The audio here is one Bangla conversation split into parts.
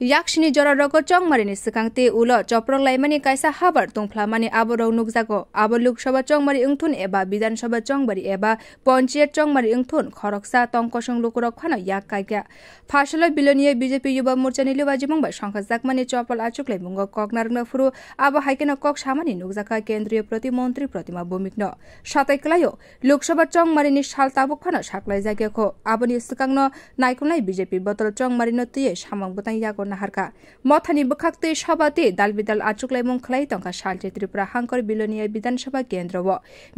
yakshini jora roko chongmari ni sikangte ulo choprok laimani kaisa habar tongflamani abo rok nukjako abo luk sabha chongmari ongthun eba bidan sabha chongmari eba panchayat chongmari ongthun khoroksa tongkosong lukurok khano yak kaikya phasalo biloniya bjp yuba morcha ni lewa jimong bai sangkha jakmani chopal achuk lai mungo koknar na furu abo haikena kok samani nukjaka kendriyo protimontri protima bomikno satai klayo luk sabha chongmari ni sal tabuk khano saklai jakya kho abo ni sikangno naikunai bjp botol chongmari no tiye samang butang yakon নাহারকা মথানি বখাক্তে সভাতে দালবিদাল আচুকলা এবং খলাই তঙ্কা শালটে ত্রিপুরা হাঙ্কর বিলনীয় বিধানসভা কেন্দ্র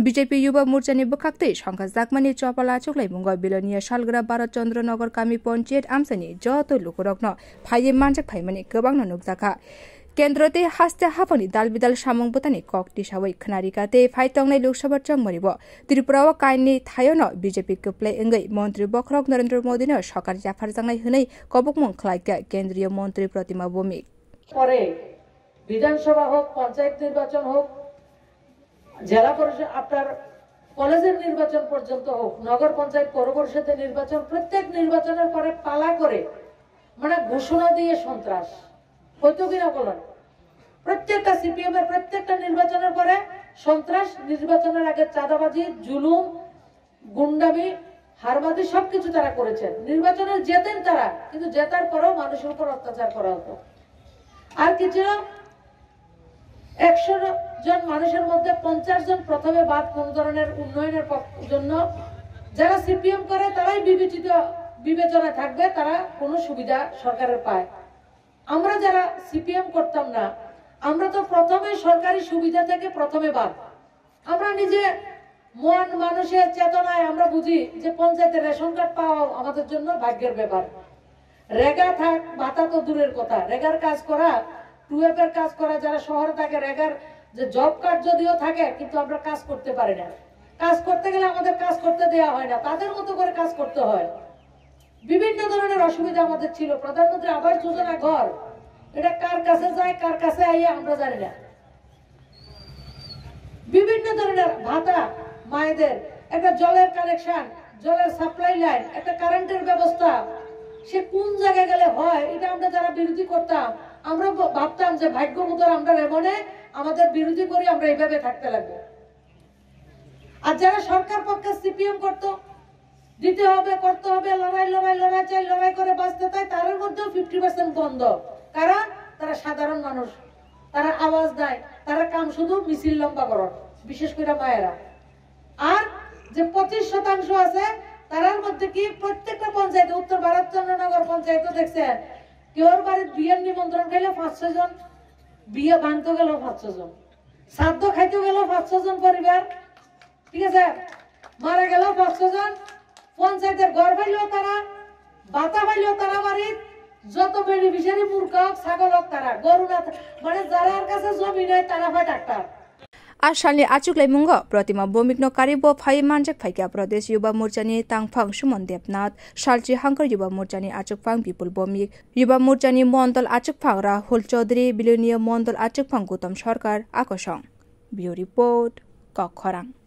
বিজেপি যুবা মোর্চানি বখাক্তে সংখ্যা জাকমানি চপালা আচুকলা এবং বিলনীয় শালগ্রা ভারতচন্দ্রনগর কামি পঞ্চায়েত আমসানি যত লোকরগ্ন ফাইয়ে মানজাক ফাইমানি গোবাং নুকজাখা केन्द्रते हास्याहा पनि दालबिदाल सामङ बताने कक टिसावै खनारिकाते फाइतङले लोकसभा चम्मरिब त्रिपुराव काइननि थायन बिजेपि कप्ले एङ्गै मन्त्री बखरक नरेन्द्र मोदीनो सरकार जाफारजाङै हुनै कबुकमङ खलाइका केन्द्रीय মন্ত্রী প্রতিমা ভৌমিক পরে বিধানসভা হোক পঞ্চায়েত নির্বাচন হোক জেলা পরিষদ আপনার কলেজের নির্বাচন পর্যন্ত হোক নগর পঞ্চায়েত পৌর পরিষদের নির্বাচন প্রত্যেক নির্বাচনের পরে পালা করে মানে ঘোষণা দিয়ে সন্ত্রাস হয়তো কিনা বলেন প্রত্যেকটা সিপিএম এর প্রত্যেকটা নির্বাচনের পরে সন্ত্রাস নির্বাচনের আগে চাঁদাবাজি জুলুম গুন্ডামি হারবাদি সবকিছু তারা করেছেন নির্বাচনে জেতেন তারা কিন্তু জেতার পরেও মানুষের উপর অত্যাচার করা হতো আর কি ছিল একশো জন মানুষের মধ্যে পঞ্চাশ জন প্রথমে বাদ কোন ধরনের উন্নয়নের জন্য যারা সিপিএম করে তারাই বিবেচিত বিবেচনা থাকবে তারা কোনো সুবিধা সরকারের পায় আমরা যারা সিপিএম করতাম না আমরা তো প্রথমে সরকারি সুবিধা থেকে প্রথমে বাদ আমরা নিজে মন মানুষের চেতনায় আমরা বুঝি যে পঞ্চায়েতের রেশন কার্ড পাওয়া আমাদের জন্য ভাগ্যের ব্যাপার রেগা থাক ভাতা তো দূরের কথা রেগার কাজ করা টুয়েপের কাজ করা যারা শহরে থাকে রেগার যে জব কার্ড যদিও থাকে কিন্তু আমরা কাজ করতে পারি না কাজ করতে গেলে আমাদের কাজ করতে দেয়া হয় না তাদের মতো করে কাজ করতে হয় বিভিন্ন ধরনের অসুবিধা আমাদের ছিল প্রধানমন্ত্রী আবাস যোজনা ঘর এটা কার কাছে যায় কার কাছে আইয়ে আমরা জানি না বিভিন্ন ধরনের ভাতা মায়েদের একটা জলের কানেকশন জলের সাপ্লাই লাইন একটা কারেন্টের ব্যবস্থা সে কোন জায়গায় গেলে হয় এটা আমরা যারা বিরোধী করতাম আমরা ভাবতাম যে ভাগ্য মতো আমরা রেমনে আমাদের বিরোধী করে আমরা এইভাবে থাকতে লাগবে আর যারা সরকার পক্ষে সিপিএম করতো দিতে হবে করতে হবে লড়াই লড়াই লড়াই চাই লড়াই করে বাঁচতে চাই তার মধ্যেও ফিফটি পার্সেন্ট বন্ধ কারণ তারা সাধারণ মানুষ তারা আওয়াজ দেয় তারা কাম শুধু মিছিল লম্বা করণ বিশেষ করে মায়েরা আর যে পঁচিশ শতাংশ আছে তারার মধ্যে কি প্রত্যেকটা পঞ্চায়েত উত্তর ভারতচন্দ্রনগর পঞ্চায়েত দেখছেন কেউর বাড়ির বিয়ের নিমন্ত্রণ খাইলে পাঁচশো জন বিয়ে ভাঙতে গেল পাঁচশো জন শ্রাদ্ধ খাইতে গেল পাঁচশো জন পরিবার ঠিক আছে মারা গেল পাঁচশো জন পঞ্চায়েতের গড় বাইলেও তারা বাতা বাইলেও তারা বাড়ির যত বেড়ি মূর্খ হোক ছাগল হোক তারা গরু না মানে যার কাছে জমি নেয় তারা হয় ডাক্তার আর সালে আচুকলাই মুঙ্গ প্রতিমা বমিগ্ন কারিব ফাই মানজাক ফাইকা প্রদেশ যুবা মোর্চানি তাংফাং সুমন দেবনাথ সালচি হাঙ্কর যুবা মোর্চানি ফাং বিপুল বমিক যুবা মোর্চানি মন্ডল আচুক ফাং রাহুল চৌধুরী বিলনীয় মন্ডল আচুক ফাং গৌতম সরকার আকর্ষণ বিউ রিপোর্ট কখরাং